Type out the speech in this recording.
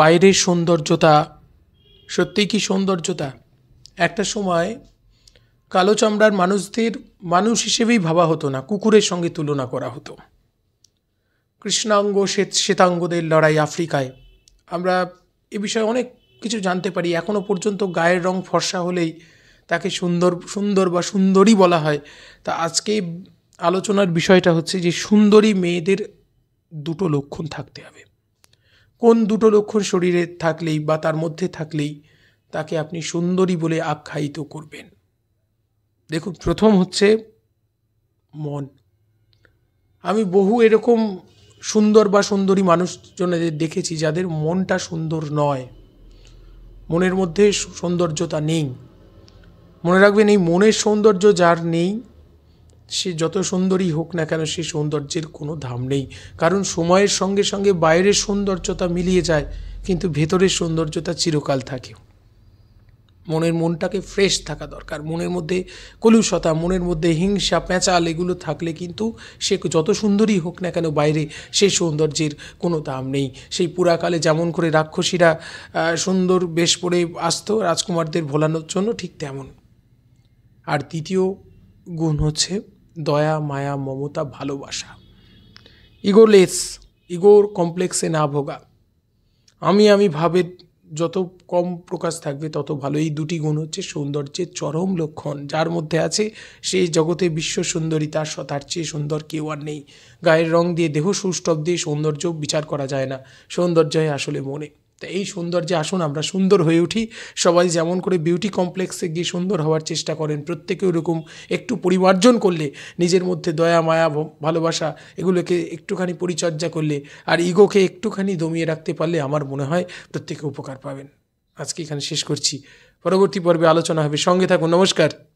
বাইরের সৌন্দর্যতা সত্যিই কি সৌন্দর্যতা একটা সময় কালো চামড়ার মানুষদের মানুষ হিসেবেই ভাবা হতো না কুকুরের সঙ্গে তুলনা করা হতো কৃষ্ণাঙ্গ শ্বেত শ্বেতাঙ্গদের লড়াই আফ্রিকায় আমরা এ বিষয়ে অনেক কিছু জানতে পারি এখনও পর্যন্ত গায়ের রং ফর্সা হলেই তাকে সুন্দর সুন্দর বা সুন্দরী বলা হয় তা আজকে আলোচনার বিষয়টা হচ্ছে যে সুন্দরী মেয়েদের দুটো লক্ষণ থাকতে হবে কোন দুটো লক্ষণ শরীরে থাকলেই বা তার মধ্যে থাকলেই তাকে আপনি সুন্দরী বলে আখ্যায়িত করবেন দেখুন প্রথম হচ্ছে মন আমি বহু এরকম সুন্দর বা সুন্দরী মানুষজনদের দেখেছি যাদের মনটা সুন্দর নয় মনের মধ্যে সৌন্দর্যতা নেই মনে রাখবেন এই মনের সৌন্দর্য যার নেই সে যত সুন্দরই হোক না কেন সে সৌন্দর্যের কোনো দাম নেই কারণ সময়ের সঙ্গে সঙ্গে বাইরের সৌন্দর্যতা মিলিয়ে যায় কিন্তু ভেতরের সৌন্দর্যতা চিরকাল থাকে মনের মনটাকে ফ্রেশ থাকা দরকার মনের মধ্যে কলুষতা মনের মধ্যে হিংসা প্যাঁচাল এগুলো থাকলে কিন্তু সে যত সুন্দরই হোক না কেন বাইরে সেই সৌন্দর্যের কোনো দাম নেই সেই পুরাকালে যেমন করে রাক্ষসীরা সুন্দর বেশ পরে আসত রাজকুমারদের ভোলানোর জন্য ঠিক তেমন আর দ্বিতীয় গুণ হচ্ছে দয়া মায়া মমতা ভালোবাসা ইগোলেস ইগোর কমপ্লেক্সে না ভোগা আমি আমি ভাবে যত কম প্রকাশ থাকবে তত ভালো এই দুটি গুণ হচ্ছে সৌন্দর্যের চরম লক্ষণ যার মধ্যে আছে সেই জগতে বিশ্ব সুন্দরী তার তার চেয়ে সুন্দর কেউ আর নেই গায়ের রং দিয়ে দেহ সৌষ্ঠব দিয়ে সৌন্দর্য বিচার করা যায় না সৌন্দর্যই আসলে মনে তো এই সৌন্দর্য আসুন আমরা সুন্দর হয়ে উঠি সবাই যেমন করে বিউটি কমপ্লেক্সে গিয়ে সুন্দর হওয়ার চেষ্টা করেন প্রত্যেকে ওরকম একটু পরিমার্জন করলে নিজের মধ্যে দয়া মায়া ভালোবাসা এগুলোকে একটুখানি পরিচর্যা করলে আর ইগোকে একটুখানি দমিয়ে রাখতে পারলে আমার মনে হয় প্রত্যেকে উপকার পাবেন আজকে এখানে শেষ করছি পরবর্তী পর্বে আলোচনা হবে সঙ্গে থাকুন নমস্কার